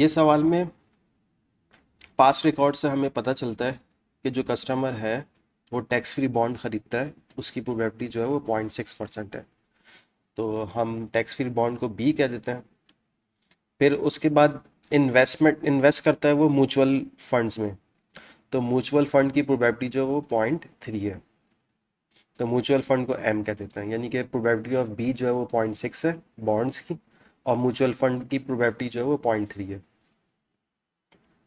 ये सवाल में पास रिकॉर्ड से हमें पता चलता है कि जो कस्टमर है वो टैक्स फ्री बॉन्ड ख़रीदता है उसकी प्रोबेबिलिटी जो है वो पॉइंट सिक्स परसेंट है तो हम टैक्स फ्री बॉन्ड को बी कह देते हैं फिर उसके बाद इन्वेस्टमेंट इन्वेस्ट करता है वो म्यूचुअल फंड्स में तो म्यूचुअल फंड की प्रोबेबिलिटी जो है वो पॉइंट थ्री है तो म्यूचुअल फंड को एम कह देते हैं यानी कि प्रोबेबिलिटी ऑफ बी जो है वो पॉइंट सिक्स है बॉन्ड्स की और म्यूचुअल फंड की प्रोबेबिलिटी जो है वो पॉइंट थ्री है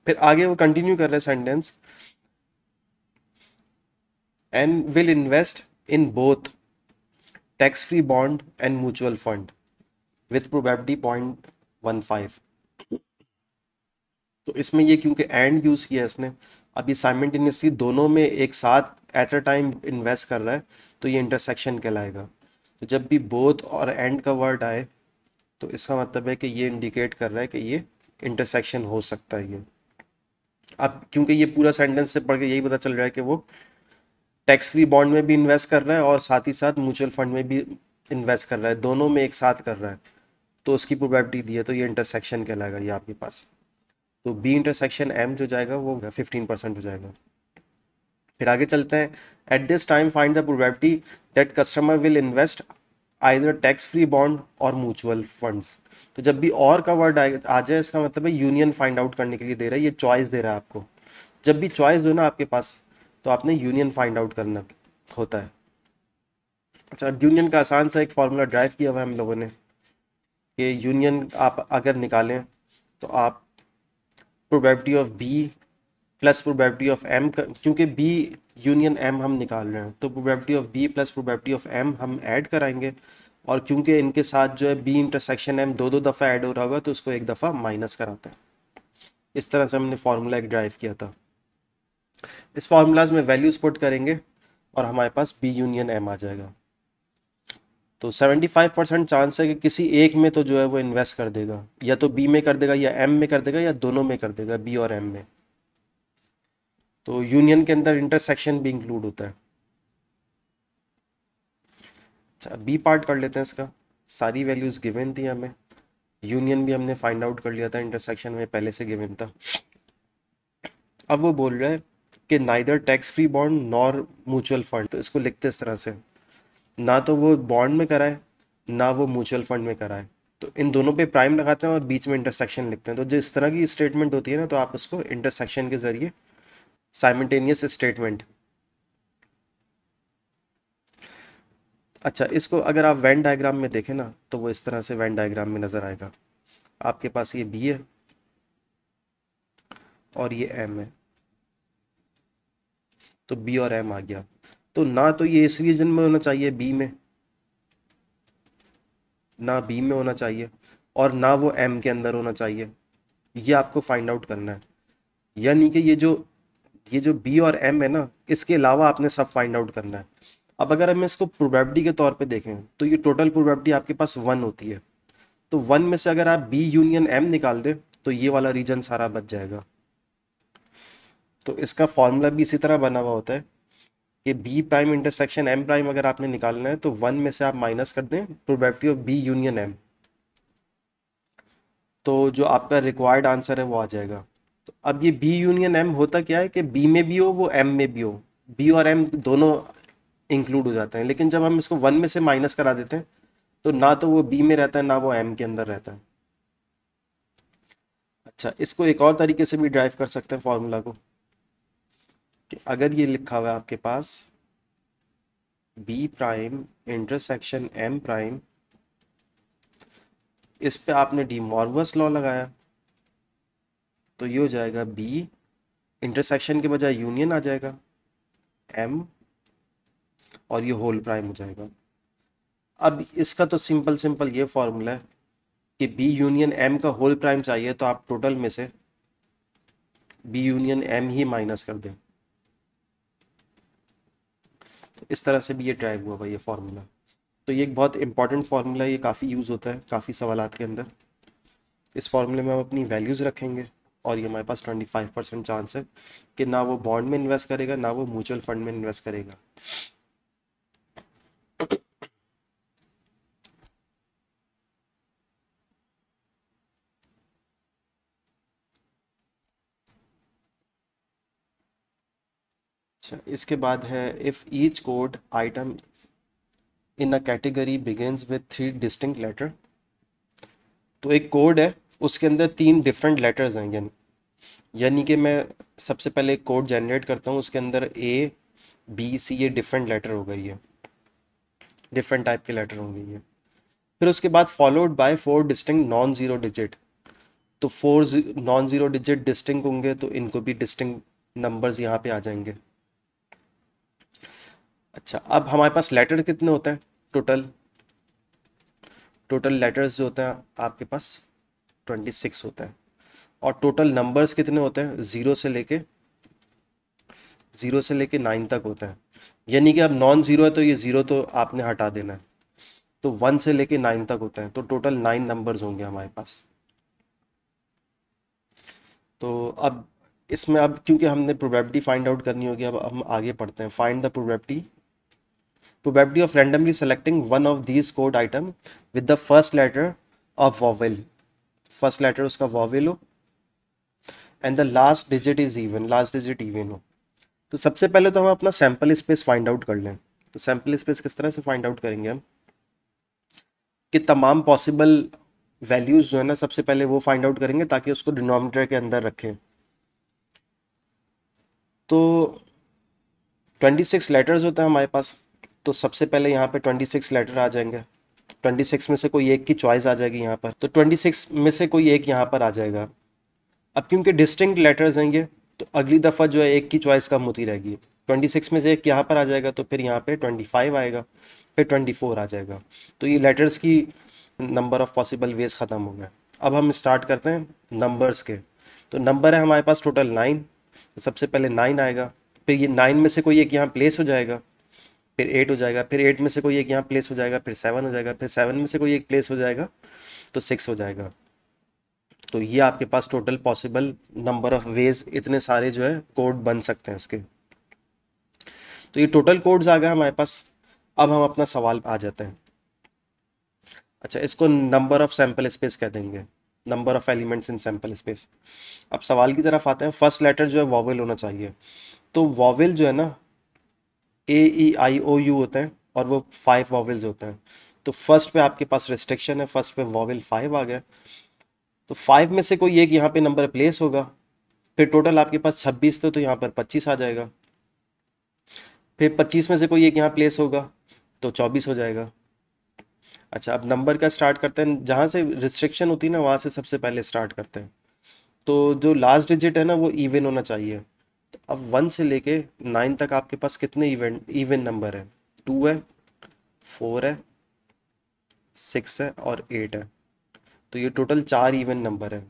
फिर आगे वो कंटिन्यू कर रहे sentence and will invest in both tax free bond and mutual fund with probability point one five तो इसमें ये क्योंकि एंड यूज़ किया है इसने अभी साइमल्टेनियसली दोनों में एक साथ एट अ टाइम इन्वेस्ट कर रहा है तो ये इंटरसेक्शन कहलाएगा तो जब भी बोथ और एंड का वर्ड आए तो इसका मतलब है कि ये इंडिकेट कर रहा है कि ये इंटरसेक्शन हो सकता है ये अब क्योंकि ये पूरा सेंटेंस से पढ़ के यही पता चल रहा है कि वो टैक्स फ्री बॉन्ड में भी इन्वेस्ट कर रहा है और साथ ही साथ म्यूचुअल फंड में भी इन्वेस्ट कर रहा है दोनों में एक साथ कर रहा है तो उसकी प्रोबेबिलिटी दी है तो ये इंटरसेक्शन कहलाएगा ये आपके पास तो बी इंटरसेक्शन एम जो जाएगा वो फिफ्टीन परसेंट हो जाएगा फिर आगे चलते हैं at this time find the probability that customer will invest either tax free bond और म्यूचुअल फंड्स तो जब भी और का वर्ड आ जाए इसका मतलब है यूनियन फाइंड आउट करने के लिए दे रहा है ये चॉइस दे रहा है आपको जब भी चॉइस दो ना आपके पास तो आपने यूनियन फाइंड आउट करना होता है अच्छा यूनियन का आसान सा एक फार्मूला ड्राइव किया हुआ है हम लोगों ने कि यूनियन आप अगर निकालें तो आप probability of B plus probability of M क्योंकि बी यूनियन एम हम निकाल रहे हैं तो probability of B plus probability of M हम ऐड कराएंगे और क्योंकि इनके साथ जो है बी इंटरसेक्शन एम दो दो दफ़ा ऐड हो रहा होगा तो उसको एक दफ़ा माइनस कराते हैं इस तरह से हमने फार्मूला एक ड्राइव किया था इस फार्मूलाज में वैल्यूज पुट करेंगे और हमारे पास बी यूनियन एम आ जाएगा तो 75 परसेंट चांस है कि किसी एक में तो जो है वो इन्वेस्ट कर देगा या तो बी में कर देगा या एम में कर देगा या दोनों में कर देगा बी और एम में तो यूनियन के अंदर इंटरसेक्शन भी इंक्लूड होता है अच्छा बी पार्ट कर लेते हैं इसका सारी वैल्यूज़ गिवन थी हमें यूनियन भी हमने फाइंड आउट कर लिया था इंटरसेक्शन में पहले से गिवन था अब वो बोल रहा है कि neither tax free bond nor mutual fund तो इसको लिखते इस तरह से ना तो वो बॉन्ड में कराए ना वो म्यूचुअल फंड में कराए तो इन दोनों पे प्राइम लगाते हैं और बीच में इंटरसेक्शन लिखते हैं तो जिस तरह की स्टेटमेंट होती है ना तो आप उसको इंटरसेक्शन के जरिए साइमटेनियस स्टेटमेंट अच्छा इसको अगर आप वैन डायग्राम में देखें ना तो वो इस तरह से वैन डायग्राम में नज़र आएगा आपके पास ये बी है और ये एम है तो बी और एम आ गया तो ना तो ये इस रीजन में होना चाहिए बी में ना बी में होना चाहिए और ना वो एम के अंदर होना चाहिए ये आपको फाइंड आउट करना है यानी कि ये जो ये जो बी और एम है ना इसके अलावा आपने सब फाइंड आउट करना है अब अगर हम इसको प्रोबेबिलिटी के तौर पे देखें तो ये टोटल प्रोबेबिलिटी आपके पास वन होती है तो वन में से अगर आप बी यूनियन एम निकाल दें तो ये वाला रीजन सारा बच जाएगा तो इसका फॉर्मूला भी इसी तरह बना हुआ होता है कि B prime intersection M prime अगर आपने निकालना है तो वन में से आप माइनस कर दें probability of B union M तो जो आपका रिक्वायर्ड आंसर है वो आ जाएगा तो अब ये बी यूनियन एम होता क्या है कि बी में भी हो वो एम में भी हो बी और एम दोनों इंक्लूड हो जाते हैं लेकिन जब हम इसको वन में से माइनस करा देते हैं तो ना तो वो बी में रहता है ना वो एम के अंदर रहता है अच्छा इसको एक और तरीके से भी ड्राइव कर सकते हैं फॉर्मूला को कि अगर ये लिखा हुआ है आपके पास B prime intersection M prime इस पे आपने डी मॉर्वस लॉ लगाया तो ये हो जाएगा बी इंटरसेक्शन के बजाय यूनियन आ जाएगा एम और ये होल प्राइम हो जाएगा अब इसका तो सिंपल सिंपल ये फॉर्मूला है कि बी यूनियन एम का होल प्राइम चाहिए तो आप टोटल में से बी यूनियन एम ही माइनस कर दें तो इस तरह से भी ये ड्राइव हुआ हुआ ये फार्मूला तो ये एक बहुत इंपॉर्टेंट फार्मूला ये काफ़ी यूज़ होता है काफ़ी सवालत के अंदर इस फार्मूले में हम अपनी वैल्यूज़ रखेंगे और ये हमारे पास ट्वेंटी फाइव परसेंट चांस है कि ना वो बॉन्ड में इन्वेस्ट करेगा ना वो म्यूचुअल फंड में इन्वेस्ट करेगा अच्छा इसके बाद है if each code item in a category begins with three distinct letter तो एक कोड है उसके अंदर तीन डिफरेंट लेटर्स हैं यानी यानी कि मैं सबसे पहले कोड जनरेट करता हूँ उसके अंदर ए बी सी ये डिफरेंट लेटर हो गई है डिफरेंट टाइप के लेटर होंगे ये फिर उसके बाद followed by four distinct non zero digit तो four non zero digit distinct होंगे तो इनको भी डिस्टिंग नंबर्स यहाँ पे आ जाएंगे अच्छा अब हमारे पास लेटर कितने होते हैं टोटल टोटल लेटर्स जो होते हैं आपके पास ट्वेंटी सिक्स होता है और टोटल नंबर्स कितने होते हैं ज़ीरो से लेके ज़ीरो से लेके नाइन तक होते हैं यानी कि अब नॉन ज़ीरो है तो ये ज़ीरो तो आपने हटा देना है तो वन से लेके नाइन तक होते हैं तो टोटल नाइन नंबर्स होंगे हमारे पास तो अब इसमें अब क्योंकि हमने प्रोबेबिलिटी फाइंड आउट करनी होगी अब हम आगे पढ़ते हैं find the probability probability of randomly selecting one of this code item with the first letter of vowel first letter उसका वॉवेल हो and the last digit is even last digit even हो तो सबसे पहले तो हम अपना सैम्पल स्पेस फाइंड आउट कर लें तो सैम्पल स्पेस किस तरह से फाइंड आउट करेंगे हम कि तमाम पॉसिबल वैल्यूज़ जो है ना सबसे पहले वो फाइंड आउट करेंगे ताकि उसको डिनोमीटर के अंदर रखें तो 26 लेटर्स होते हैं हमारे पास तो सबसे पहले यहाँ पे 26 लेटर आ जाएंगे ट्वेंटी सिक्स में से कोई एक की चॉइस आ जाएगी यहाँ पर तो ट्वेंटी सिक्स में से कोई एक यहाँ पर आ जाएगा अब क्योंकि डिस्टिंग लेटर्स हैं ये तो अगली दफ़ा जो है एक की चॉइस कम होती रहेगी ट्वेंटी सिक्स में से एक यहाँ पर आ जाएगा तो फिर यहाँ पे फाइव आएगा फिर ट्वेंटी फोर आ जाएगा तो ये लेटर्स की नंबर ऑफ़ पॉसिबल वेज ख़त्म हो गए अब हम स्टार्ट करते हैं नंबर्स के तो नंबर है हमारे पास टोटल तो नाइन सबसे पहले नाइन आएगा फिर ये नाइन में से कोई एक यहाँ प्लेस हो जाएगा फिर एट हो जाएगा फिर एट में से कोई एक यहाँ प्लेस हो जाएगा फिर सेवन हो जाएगा फिर सेवन में से कोई एक प्लेस हो जाएगा तो सिक्स हो जाएगा तो ये आपके पास total possible number of ways इतने सारे जो है कोड बन सकते हैं उसके तो ये टोटल कोड्स आ गए हमारे पास अब हम अपना सवाल आ जाते हैं अच्छा इसको नंबर ऑफ सैंपल स्पेस कह देंगे number of elements in sample space अब सवाल की तरफ आते हैं फर्स्ट लेटर जो है वॉवेल होना चाहिए तो वॉवेल जो है ना ए ई e आई ओ यू होता है और वो फाइव वॉवल्स होते हैं तो फर्स्ट पे आपके पास रिस्ट्रिक्शन है फर्स्ट पे वॉवल फाइव आ गया तो फाइव में से कोई एक यहाँ पे नंबर प्लेस होगा फिर टोटल आपके पास छब्बीस तो यहाँ पर पच्चीस आ जाएगा फिर पच्चीस में से कोई एक यहाँ प्लेस होगा तो चौबीस हो जाएगा अच्छा अब नंबर का स्टार्ट करते हैं जहाँ से रिस्ट्रिक्शन होती है ना वहाँ से सबसे पहले स्टार्ट करते हैं तो जो लास्ट डिजिट है ना वो इवन होना चाहिए अब वन से लेके नाइन तक आपके पास कितने इवेंट इवेंट नंबर है टू है फोर है सिक्स है और एट है तो ये टोटल चार इवेंट नंबर है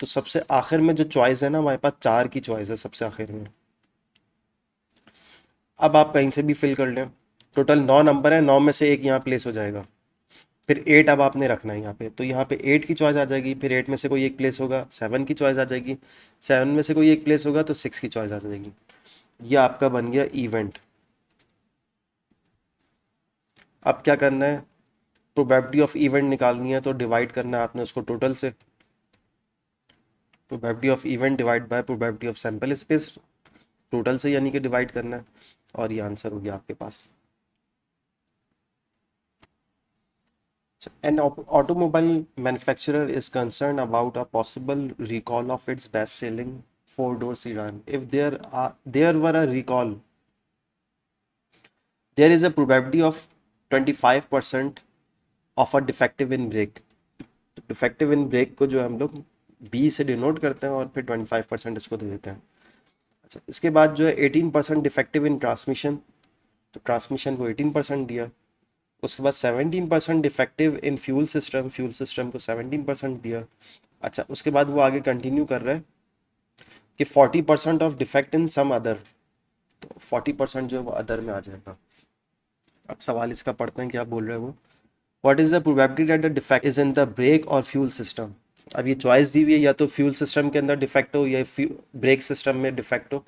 तो सबसे आखिर में जो चॉइस है ना हमारे पास चार की चॉइस है सबसे आखिर में अब आप कहीं से भी फिल कर लें टोटल नौ नंबर है नौ में से एक यहाँ प्लेस हो जाएगा फिर एट अब आपने रखना है यहाँ पे तो यहाँ पे एट की चॉइस आ जाएगी फिर एट में से कोई एक प्लेस होगा सेवन की चॉइस आ जाएगी सेवन में से कोई एक प्लेस होगा तो सिक्स की चॉइस आ जाएगी ये आपका बन गया इवेंट अब क्या करना है प्रोबेबिलिटी ऑफ इवेंट निकालनी है तो डिवाइड करना है आपने उसको टोटल से probability of event divide by probability of sample space total से यानी कि डिवाइड करना है और ये आंसर हो गया आपके पास An automobile manufacturer is concerned about a possible recall of its best-selling four-door sedan. If there are there were a recall, there is a probability of 25% of a defective in brake. defective in brake ko jo hum log b se denote karte hain aur phir 25 isko de dete hain acha iske baad jo hai 18 defective in transmission to transmission ko 18 diya उसके बाद seventeen percent defective in fuel system fuel system को seventeen percent दिया अच्छा उसके बाद वो आगे continue कर रहे हैं कि forty percent of defect in some other तो फोर्टी परसेंट जो है वो अदर में आ जाएगा अब सवाल इसका पढ़ते हैं क्या बोल रहे हैं वो what is the probability that the defect is in the brake और फ्यूल सिस्टम अब ये चॉइस दी हुई है या तो फ्यूल सिस्टम के अंदर डिफेक्ट हो या ब्रेक सिस्टम में डिफेक्ट हो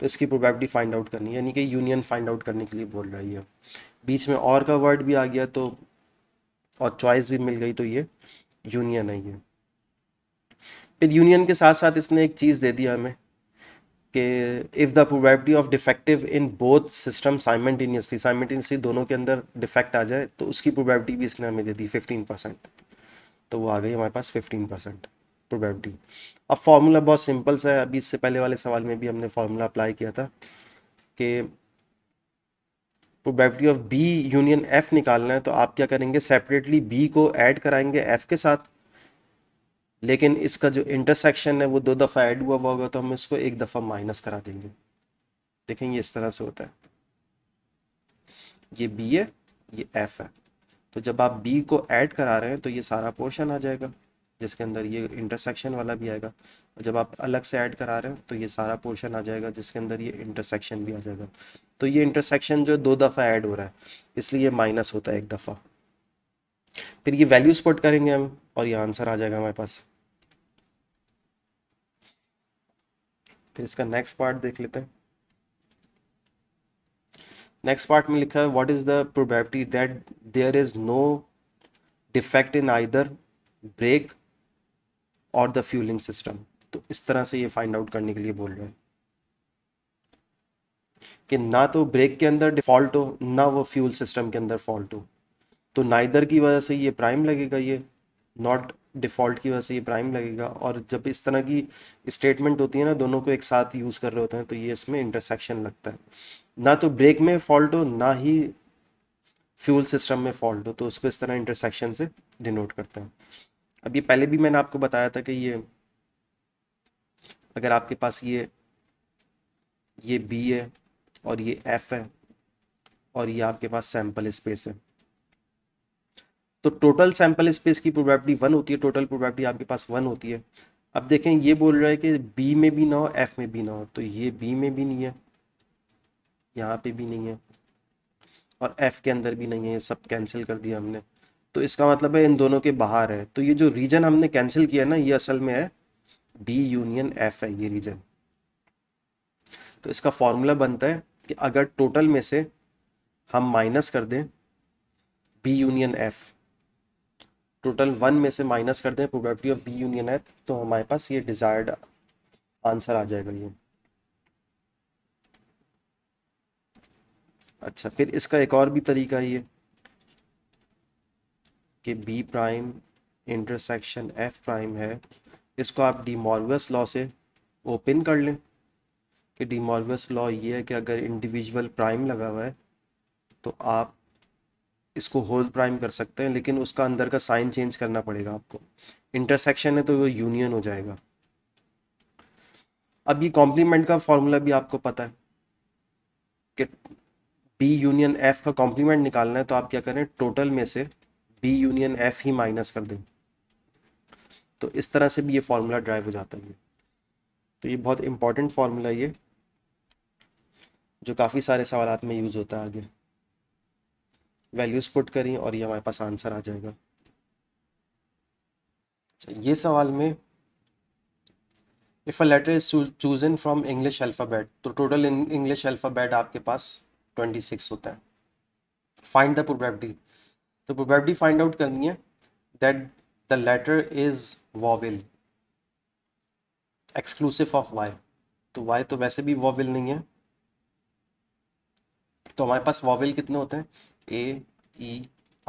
तो इसकी प्रोबेबिलिटी फाइंड आउट करनी है यानी कि यूनियन फाइंड आउट करने के लिए बोल रही है बीच में और का वर्ड भी आ गया तो और चॉइस भी मिल गई तो ये यूनियन है ये फिर यूनियन के साथ साथ इसने एक चीज़ दे दी हमें कि if the probability of defective in both system simultaneously simultaneously दोनों के अंदर डिफेक्ट आ जाए तो उसकी प्रोबेबिलिटी भी इसने हमें दे दी फिफ्टीन परसेंट तो वो आ गई हमारे पास फिफ्टीन परसेंट प्रोबेबिलिटी अब फार्मूला बहुत सिंपल सा है अभी इससे पहले वाले सवाल में भी हमने फार्मूला अप्लाई किया था कि probability of B union F निकालना है तो आप क्या करेंगे सेपरेटली बी को ऐड कराएंगे एफ के साथ लेकिन इसका जो इंटरसेक्शन है वो दो दफ़ा ऐड हुआ हुआ होगा तो हम इसको एक दफ़ा माइनस करा देंगे देखें ये इस तरह से होता है ये बी है ये एफ है तो जब आप बी को ऐड करा रहे हैं तो ये सारा पोर्शन आ जाएगा जिसके अंदर ये इंटरसेक्शन वाला भी आएगा जब आप अलग से ऐड करा रहे हो तो ये सारा पोर्शन आ जाएगा जिसके अंदर ये इंटरसेक्शन भी आ जाएगा तो ये इंटरसेक्शन जो दो दफ़ा ऐड हो रहा है इसलिए माइनस होता है एक दफ़ा फिर ये वैल्यूज पुट करेंगे हम और ये आंसर आ जाएगा हमारे पास फिर इसका नेक्स्ट पार्ट देख लेते हैं नेक्स्ट पार्ट में लिखा है what is the probability that there is no defect in either brake और द फ्यूलिंग सिस्टम तो इस तरह से ये फाइंड आउट करने के लिए बोल रहे हैं कि ना तो ब्रेक के अंदर डिफॉल्ट हो ना वो फ्यूल सिस्टम के अंदर फॉल्ट हो तो नाइदर की वजह से ये प्राइम लगेगा ये नॉट डिफ़ॉल्ट की वजह से ये प्राइम लगेगा और जब इस तरह की स्टेटमेंट होती है ना दोनों को एक साथ यूज़ कर रहे होते हैं तो ये इसमें इंटरसेक्शन लगता है ना तो ब्रेक में फॉल्ट हो ना ही फ्यूल सिस्टम में फॉल्ट हो तो उसको इस तरह इंटरसेक्शन से डिनोट करता है अब ये पहले भी मैंने आपको बताया था कि ये अगर आपके पास ये ये बी है और ये एफ है और ये आपके पास सैंपल स्पेस है तो टोटल सैंपल स्पेस की प्रोबेबिलिटी वन होती है टोटल प्रोबेबिलिटी आपके पास वन होती है अब देखें ये बोल रहा है कि बी में भी ना हो एफ में भी ना हो तो ये बी में भी नहीं है यहाँ पे भी नहीं है और एफ के अंदर भी नहीं है ये सब कैंसिल कर दिया हमने तो इसका मतलब है इन दोनों के बाहर है तो ये जो रीजन हमने कैंसिल किया ना ये असल में है डी यूनियन एफ है ये रीजन तो इसका फॉर्मूला बनता है कि अगर टोटल में से हम माइनस कर दें B union F total one में से माइनस कर दें probability of B union F तो हमारे पास ये डिजायर्ड आंसर आ जाएगा ये अच्छा फिर इसका एक और भी तरीका है ये कि B prime intersection F prime है इसको आप डीमॉर्वियस लॉ से ओपन कर लें कि डीमॉर्वियस लॉ ये है कि अगर इंडिविजुअल प्राइम लगा हुआ है तो आप इसको होल प्राइम कर सकते हैं लेकिन उसका अंदर का साइन चेंज करना पड़ेगा आपको इंटरसेक्शन है तो वो यूनियन हो जाएगा अब ये कॉम्प्लीमेंट का फॉर्मूला भी आपको पता है कि बी यूनियन एफ का कॉम्प्लीमेंट निकालना है तो आप क्या करें टोटल में से बी यूनियन एफ ही माइनस कर दें तो इस तरह से भी ये फार्मूला ड्राइव हो जाता है तो ये बहुत इंपॉर्टेंट फार्मूला ये जो काफ़ी सारे सवाल में यूज़ होता है आगे वैल्यूज़ पुट करें और ये हमारे पास आंसर आ जाएगा अच्छा, ये सवाल में if a letter is in from English alphabet तो टोटल इंग्लिश अल्फ़ाबेट आपके पास 26 होता है फाइंड द प्रोबेबिलिटी तो प्रोबेबिलिटी फाइंड आउट करनी है that the letter is vowel exclusive of Y तो वाई तो वैसे भी वॉविल नहीं है तो हमारे पास वॉविल कितने होते हैं ए ई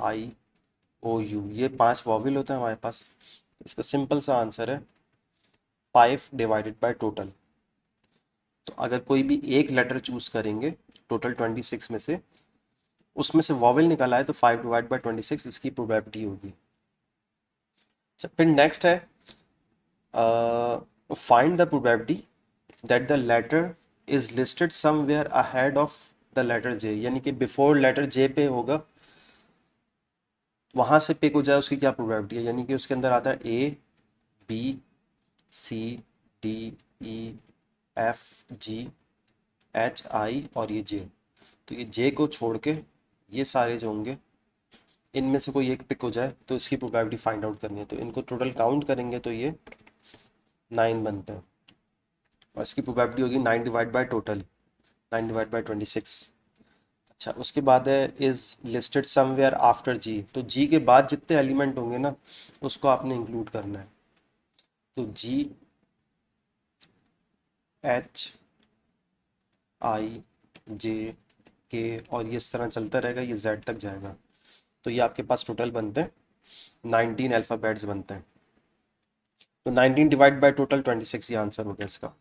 आई ओ यू ये पांच वॉविल होते हैं हमारे पास इसका सिंपल सा आंसर है फाइव डिवाइडेड बाय टोटल तो अगर कोई भी एक लेटर चूज करेंगे टोटल ट्वेंटी सिक्स में से उसमें से वॉवल निकाला तो है तो five divide by twenty six इसकी प्रोबेबिलिटी होगी फिर नेक्स्ट है find the probability that the letter is listed somewhere ahead of the letter J यानी कि बिफोर लेटर जे पे होगा वहाँ से पिक हो जाए उसकी क्या प्रोबेबिलिटी है यानी कि उसके अंदर आता है A B C D E F G H I और ये जे तो ये जे को छोड़ के ये सारे जो होंगे इनमें से कोई एक पिक हो जाए तो इसकी प्रोबेबिलिटी फाइंड आउट करनी है तो इनको टोटल काउंट करेंगे तो ये नाइन बनते हैं और इसकी प्रोबेबिलिटी होगी nine divide by total nine divide by twenty six अच्छा उसके बाद है is listed somewhere after G तो जी के बाद जितने एलिमेंट होंगे ना उसको आपने इंक्लूड करना है तो जी एच आई जे के और ये इस तरह चलता रहेगा ये जेड तक जाएगा तो ये आपके पास टोटल बनते हैं नाइनटीन अल्फ़ाबेट्स बनते हैं तो nineteen divide by total twenty six ये आंसर हो गया इसका